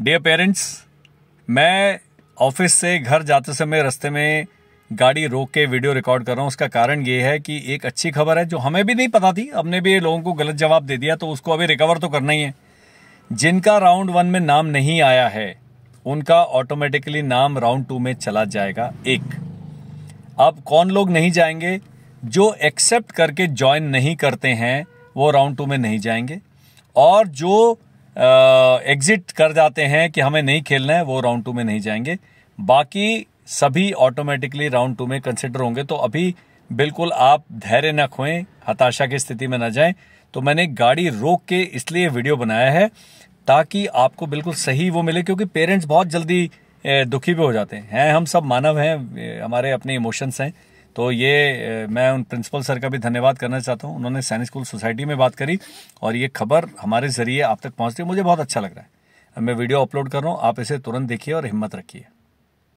dear parents मैं office से घर जाते समय रास्ते में गाड़ी रोक के वीडियो रिकॉर्ड कर रहा हूँ उसका कारण ये है कि एक अच्छी खबर है जो हमें भी नहीं पता थी हमने भी लोगों को गलत जवाब दे दिया तो उसको अभी रिकवर तो करना ही है जिनका राउंड वन में नाम नहीं आया है उनका ऑटोमेटिकली नाम राउंड टू में चला जाएगा एक अब कौन लोग नहीं जाएंगे जो एक्सेप्ट करके ज्वाइन नहीं करते हैं वो राउंड टू में नहीं जाएंगे और जो एग्जिट कर जाते हैं कि हमें नहीं खेलना है वो राउंड टू में नहीं जाएंगे बाकी सभी ऑटोमेटिकली राउंड टू में कंसिडर होंगे तो अभी बिल्कुल आप धैर्य न खोएं हताशा की स्थिति में न जाएं तो मैंने गाड़ी रोक के इसलिए वीडियो बनाया है ताकि आपको बिल्कुल सही वो मिले क्योंकि पेरेंट्स बहुत जल्दी दुखी भी हो जाते हैं हम सब मानव हैं हमारे अपने इमोशंस हैं तो ये मैं उन प्रिंसिपल सर का भी धन्यवाद करना चाहता हूँ उन्होंने सैनिक स्कूल सोसाइटी में बात करी और ये खबर हमारे ज़रिए आप तक पहुँच है मुझे बहुत अच्छा लग रहा है मैं वीडियो अपलोड कर रहा हूँ आप इसे तुरंत देखिए और हिम्मत रखिए